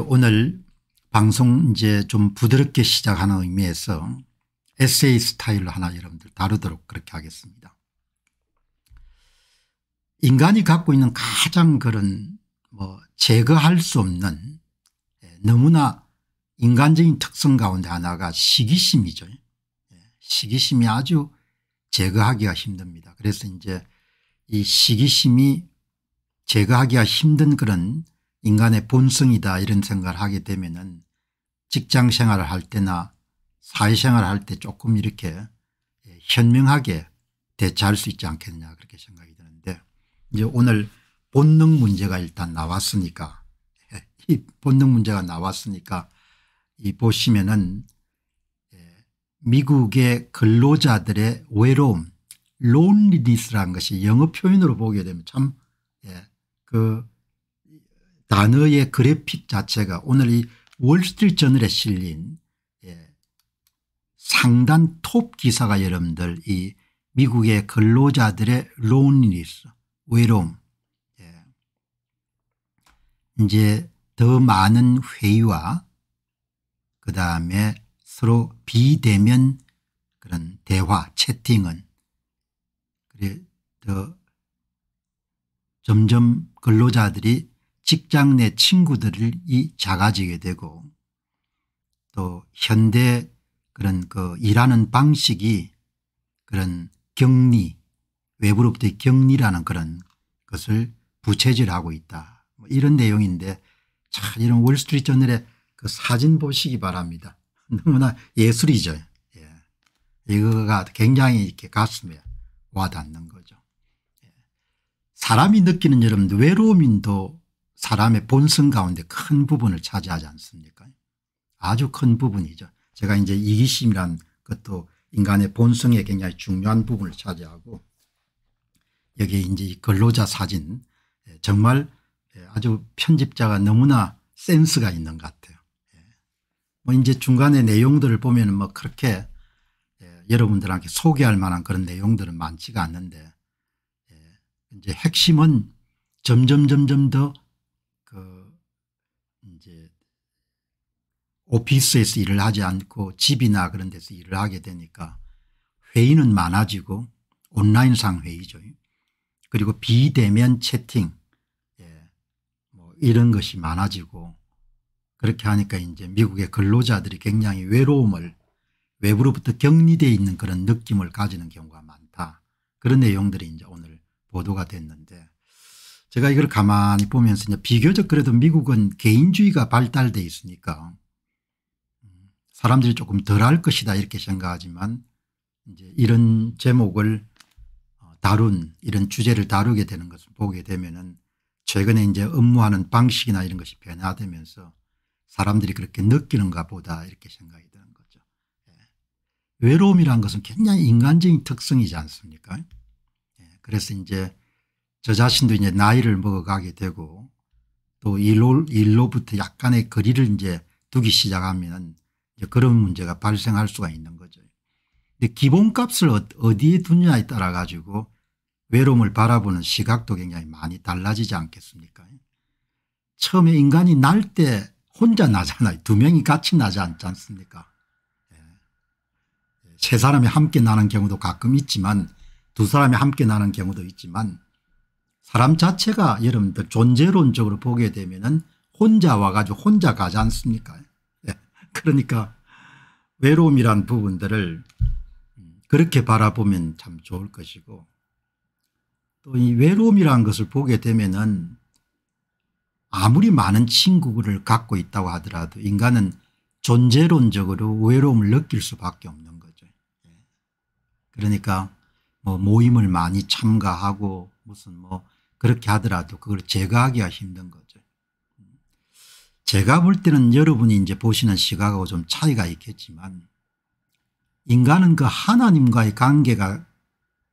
오늘 방송 이제 좀 부드럽게 시작하는 의미에서 에세이 스타일로 하나 여러분들 다루도록 그렇게 하겠습니다. 인간이 갖고 있는 가장 그런 뭐 제거할 수 없는 예, 너무나 인간적인 특성 가운데 하나가 시기심이죠. 예, 시기심이 아주 제거하기가 힘듭니다. 그래서 이제 이 시기심이 제거하기가 힘든 그런 인간의 본성이다 이런 생각을 하게 되면 은 직장생활을 할 때나 사회생활을 할 때 조금 이렇게 예, 현명하게 대처할 수 있지 않겠느냐 그렇게 생각이 드는데 이제 오늘 본능 문제가 일단 나왔으니까 예, 이 본능 문제가 나왔으니까 이 보시면은 예, 미국의 근로자들의 외로움 론리니스라는 것이 영어 표현으로 보게 되면 참그 예, 그 단어의 그래픽 자체가 오늘 이 월스트리트저널에 실린 예, 상단 톱 기사가 여러분들 이 미국의 근로자들의 l o n e l 외로움 예. 이제 더 많은 회의와 그다음에 서로 비대면 그런 대화 채팅은 그래 더 점점 근로자들이 직장 내 친구들이 작아지게 되고 또 현대 그런 그 일하는 방식이 그런 격리 외부로부터의 격리라는 그런 것을 부채질하고 있다. 뭐 이런 내용인데 자 이런 월스트리트 저널의 그 사진 보시기 바랍니다. 너무나 예술이죠. 예. 이거가 굉장히 이렇게 가슴에 와닿는 거죠. 예. 사람이 느끼는 여러분 외로움도 사람의 본성 가운데 큰 부분을 차지하지 않습니까 아주 큰 부분이죠. 제가 이제 이기심이란 것도 인간의 본성에 굉장히 중요한 부분을 차지하고 여기에 이제 근로자 사진 예, 정말 예, 아주 편집자가 너무나 센스가 있는 것 같아요. 예. 뭐 이제 중간에 내용들을 보면뭐 그렇게 여러분들한테 소개할 만한 그런 내용들은 많지가 않는데 이제 핵심은 점점 점점 더 오피스에서 일을 하지 않고 집이나 그런 데서 일을 하게 되니까 회의는 많아지고 온라인상 회의죠. 그리고 비대면 채팅 예. 뭐 이런 것이 많아지고 그렇게 하니까 이제 미국의 근로자들이 굉장히 외로움을 외부로부터 격리되어 있는 그런 느낌을 가지는 경우가 많다. 그런 내용들이 이제 오늘 보도가 됐는데 제가 이걸 가만히 보면서 이제 비교적 그래도 미국은 개인주의가 발달돼 있으니까 사람들이 조금 덜 할 것이다 이렇게 생각하지만 이제 이런 제목을 어, 다룬 이런 주제를 다루게 되는 것을 보게 되면은 최근에 이제 업무하는 방식이나 이런 것이 변화되면서 사람들이 그렇게 느끼는가 보다 이렇게 생각이 드는 거죠. 예. 외로움이란 것은 굉장히 인간적인 특성이지 않습니까? 예. 그래서 이제 저 자신도 이제 나이를 먹어가게 되고 또 일로, 일로부터 약간의 거리를 이제 두기 시작하면 그런 문제가 발생할 수가 있는 거죠. 근데 기본값을 어, 어디에 두냐에 따라 가지고 외로움을 바라보는 시각도 굉장히 많이 달라지지 않겠습니까? 처음에 인간이 날 때 혼자 나잖아요. 두 명이 같이 나지 않지 않습니까? 예. 예, 세 사람이 함께 나는 경우도 가끔 있지만 두 사람이 함께 나는 경우도 있지만 사람 자체가 여러분들 존재론적으로 보게 되면 혼자 와가지고 혼자 가지 않습니까? 그러니까 외로움이란 부분들을 그렇게 바라보면 참 좋을 것이고 또 이 외로움이란 것을 보게 되면은 아무리 많은 친구를 갖고 있다고 하더라도 인간은 존재론적으로 외로움을 느낄 수밖에 없는 거죠. 그러니까 뭐 모임을 많이 참가하고 무슨 뭐 그렇게 하더라도 그걸 제거하기가 힘든 거죠. 제가 볼 때는 여러분이 이제 보시는 시각하고 좀 차이가 있겠지만 인간은 그 하나님과의 관계가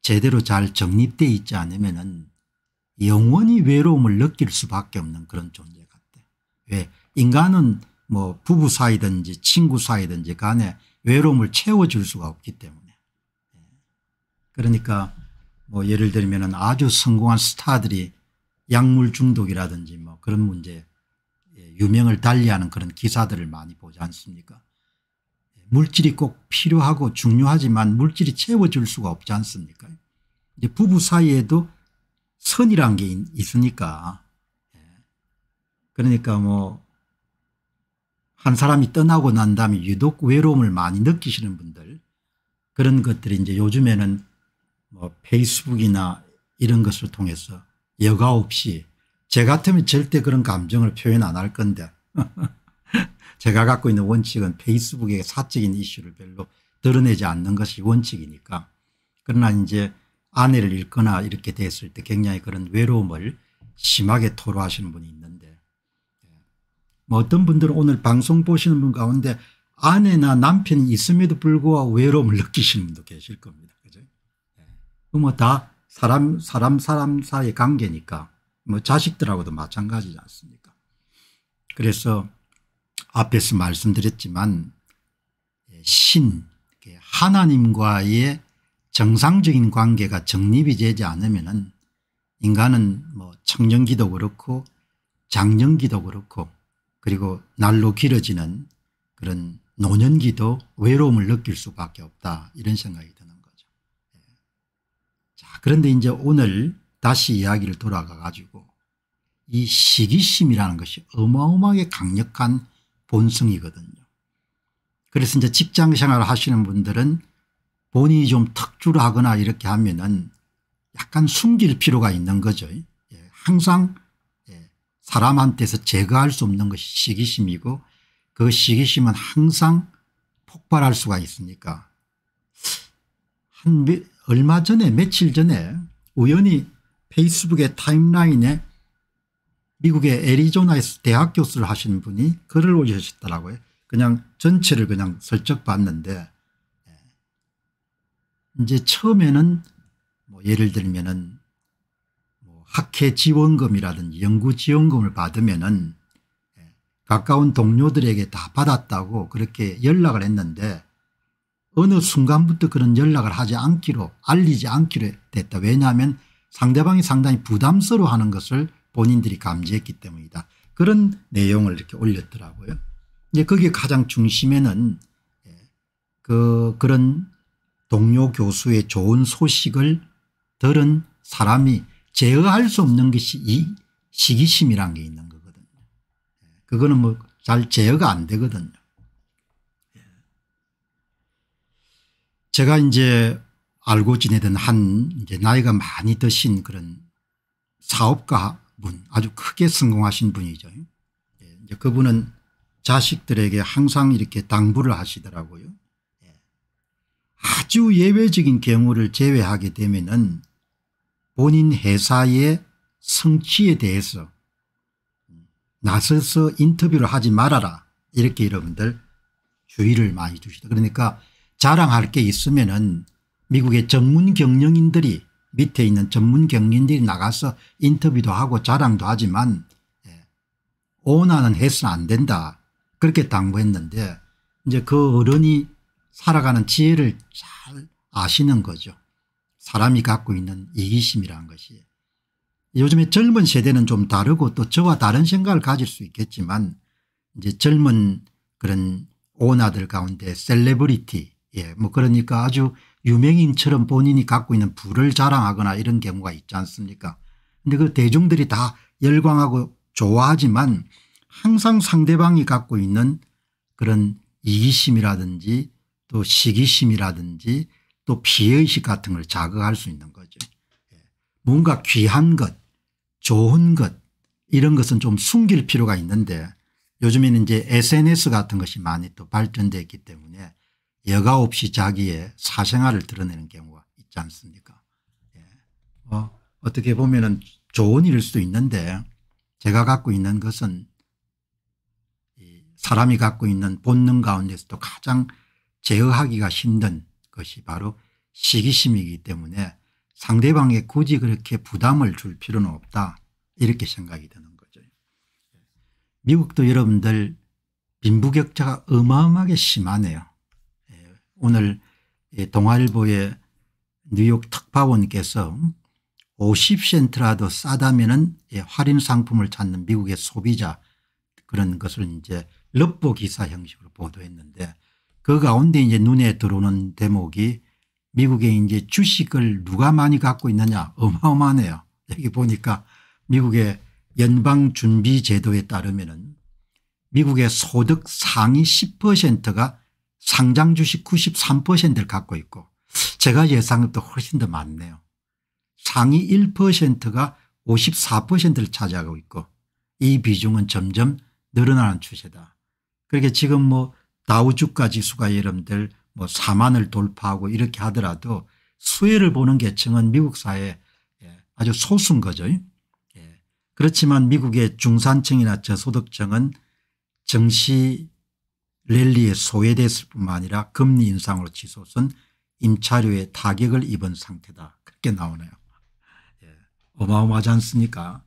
제대로 잘 정립되어 있지 않으면 영원히 외로움을 느낄 수밖에 없는 그런 존재 같아요. 왜? 인간은 뭐 부부 사이든지 친구 사이든지 간에 외로움을 채워줄 수가 없기 때문에. 그러니까 뭐 예를 들면 아주 성공한 스타들이 약물 중독이라든지 뭐 그런 문제 유명을 달리하는 그런 기사들을 많이 보지 않습니까 물질이 꼭 필요하고 중요하지만 물질이 채워줄 수가 없지 않습니까 이제 부부 사이에도 선이란 게 있으니까 예. 그러니까 뭐 한 사람이 떠나고 난 다음에 유독 외로움을 많이 느끼시는 분들 그런 것들이 이제 요즘에는 뭐 페이스북이나 이런 것을 통해서 여과 없이 제 같으면 절대 그런 감정을 표현 안 할 건데 제가 갖고 있는 원칙은 페이스북의 사적인 이슈를 별로 드러내지 않는 것이 원칙이니까 그러나 이제 아내를 잃거나 이렇게 됐을 때 굉장히 그런 외로움을 심하게 토로하시는 분이 있는데 예. 뭐 어떤 분들은 오늘 방송 보시는 분 가운데 아내나 남편이 있음에도 불구하고 외로움을 느끼시는 분도 계실 겁니다. 그죠? 예. 뭐다 사람 사람 사람 사이의 관계니까 뭐 자식들하고도 마찬가지지 않습니까 그래서 앞에서 말씀드렸지만 예, 신 하나님과의 정상적인 관계가 정립이 되지 않으면 인간은 뭐 청년기도 그렇고 장년기도 그렇고 그리고 날로 길어지는 그런 노년기도 외로움을 느낄 수밖에 없다 이런 생각이 드는 거죠. 예. 자 그런데 이제 오늘 다시 이야기를 돌아가 가지고 이 시기심이라는 것이 어마어마하게 강력한 본성이거든요. 그래서 이제 직장 생활을 하시는 분들은 본인이 좀 턱주를 하거나 이렇게 하면은 약간 숨길 필요가 있는 거죠. 예, 항상 예, 사람한테서 제거할 수 없는 것이 시기심이고 그 시기심은 항상 폭발할 수가 있으니까 한 몇, 얼마 전에 며칠 전에 우연히 페이스북의 타임라인에 미국의 애리조나에서 대학 교수를 하시는 분이 글을 올리셨더라고요. 그냥 전체를 그냥 슬쩍 봤는데 예. 이제 처음에는 뭐 예를 들면은 뭐 학회 지원금이라든지 연구 지원금을 받으면은 예, 가까운 동료들에게 다 받았다고 그렇게 연락을 했는데 어느 순간부터 그런 연락을 하지 않기로 알리지 않기로 됐다. 왜냐하면 상대방이 상당히 부담스러워하는 것을 본인들이 감지했기 때문이다. 그런 내용을 이렇게 올렸더라고요. 이제 거기 가장 중심에는 예, 그 그런 동료 교수의 좋은 소식을 들은 사람이 제어할 수 없는 것이 이 시기심이란 게 있는 거거든요. 예, 그거는 뭐 잘 제어가 안 되거든요. 예. 제가 이제 알고 지내던 한 이제 나이가 많이 드신 그런 사업가 분 아주 크게 성공하신 분이죠. 예, 이제 그분은 자식들에게 항상 이렇게 당부를 하시더라고요. 예. 아주 예외적인 경우를 제외하게 되면은 본인 회사의 성취에 대해서 나서서 인터뷰를 하지 말아라 이렇게 여러분들 주의를 많이 주시다. 그러니까 자랑할 게 있으면은 미국의 전문 경영인들이 밑에 있는 전문 경영인들이 나가서 인터뷰도 하고 자랑도 하지만 예, 오나는 해서는 안 된다 그렇게 당부했는데 이제 그 어른이 살아가는 지혜를 잘 아시는 거죠. 사람이 갖고 있는 이기심이라는 것이. 요즘에 젊은 세대는 좀 다르고 또 저와 다른 생각을 가질 수 있겠지만 이제 젊은 그런 오나들 가운데 셀레브리티 예, 뭐 그러니까 아주 유명인처럼 본인이 갖고 있는 부를 자랑하거나 이런 경우가 있지 않습니까 근데 그 대중들이 다 열광하고 좋아하지만 항상 상대방이 갖고 있는 그런 이기심이라든지 또 시기심이라든지 또 피해의식 같은 걸 자극할 수 있는 거죠. 예. 뭔가 귀한 것 좋은 것 이런 것은 좀 숨길 필요가 있는데 요즘에는 이제 sns 같은 것이 많이 또 발전됐기 때문에 여가 없이 자기의 사생활을 드러내는 경우가 있지 않습니까 예. 어, 어떻게 보면 은 좋은 일일 수도 있는데 제가 갖고 있는 것은 사람이 갖고 있는 본능 가운데서도 가장 제어하기가 힘든 것이 바로 시기심이기 때문에 상대방에 굳이 그렇게 부담을 줄 필요는 없다 이렇게 생각이 드는 거죠. 예. 미국도 여러분들 빈부격차가 어마어마하게 심하네요. 오늘 동아일보의 뉴욕 특파원께서 50센트라도 싸다면은 할인 상품을 찾는 미국의 소비자 그런 것을 이제 럽보 기사 형식으로 보도했는데 그 가운데 이제 눈에 들어오는 대목이 미국의 이제 주식을 누가 많이 갖고 있느냐 어마어마하네요. 여기 보니까 미국의 연방준비제도에 따르면은 미국의 소득 상위 10%가 상장 주식 93%를 갖고 있고 제가 예상한 것도 훨씬 더 많네요. 상위 1%가 54%를 차지하고 있고 이 비중은 점점 늘어나는 추세다. 그렇게 그러니까 지금 뭐 다우주가 지수가 여러분들 뭐 4만을 돌파하고 이렇게 하더라도 수혜를 보는 계층은 미국 사회에 예, 아주 소수인 거죠. 예. 그렇지만 미국의 중산층이나 저소득층은 정시 랠리에 소외됐을 뿐만 아니라 금리 인상으로 치솟은 임차료에 타격을 입은 상태다. 그렇게 나오네요. 예. 어마어마하지 않습니까?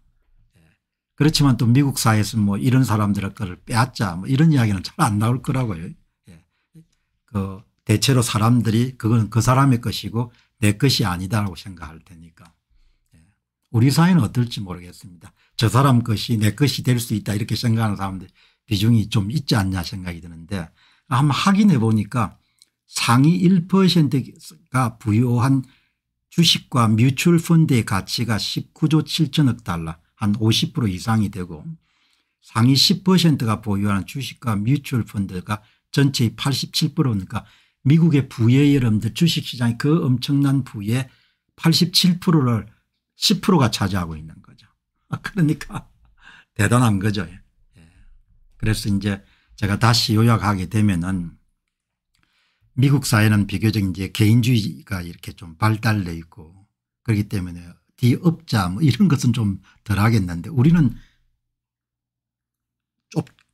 예. 그렇지만 또 미국 사회에서 뭐 이런 사람들의 것를 빼앗자 뭐 이런 이야기는 잘 안 나올 거라고요. 예. 그 대체로 사람들이 그건 그 사람의 것이고 내 것이 아니다라고 생각할 테니까. 예. 우리 사회는 어떨지 모르겠습니다. 저 사람 것이 내 것이 될 수 있다 이렇게 생각하는 사람들 비중이 좀 있지 않냐 생각이 드는데 한번 확인해 보니까 상위 1%가 부여한 주식과 뮤추얼 펀드의 가치가 19조 7천억 달러 한 50% 이상이 되고 상위 10%가 보유하는 주식과 뮤추얼 펀드가 전체의 87%니까 미국의 부의 여러분들 주식시장이그 엄청난 부의 87%를 10%가 차지하고 있는 거죠. 그러니까 대단한 거죠. 그래서 이제 제가 다시 요약하게 되면은 미국 사회는 비교적 이제 개인주의가 이렇게 좀 발달돼 있고 그렇기 때문에 뒤업자 뭐 이런 것은 좀 덜 하겠는데 우리는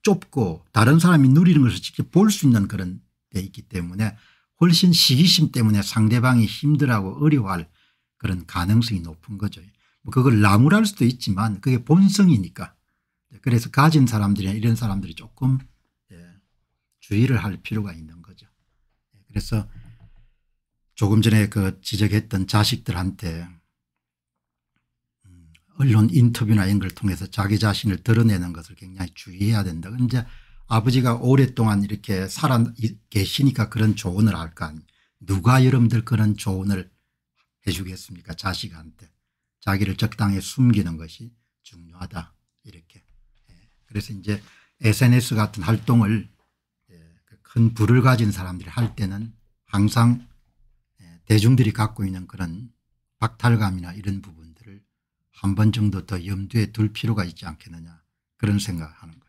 좁, 고 다른 사람이 누리는 것을 직접 볼 수 있는 그런 데 있기 때문에 훨씬 시기심 때문에 상대방이 힘들하고 어려워할 그런 가능성이 높은 거죠. 뭐 그걸 나무랄 수도 있지만 그게 본성이니까 그래서 가진 사람들이나 이런 사람들이 조금 예, 주의를 할 필요가 있는 거죠. 예, 그래서 조금 전에 그 지적했던 자식들한테 음, 언론 인터뷰나 이런 걸 통해서 자기 자신을 드러내는 것을 굉장히 주의해야 된다. 이제 아버지가 오랫동안 이렇게 살아 계시니까 그런 조언을 할거 아니에요. 누가 여러분들 그런 조언을 해 주겠습니까 자식한테. 자기를 적당히 숨기는 것이 중요하다 이렇게 그래서 이제 SNS 같은 활동을 예, 그 큰 부를 가진 사람들이 할 때는 항상 예, 대중들이 갖고 있는 그런 박탈감이나 이런 부분들을 한 번 정도 더 염두에 둘 필요가 있지 않겠느냐 그런 생각하는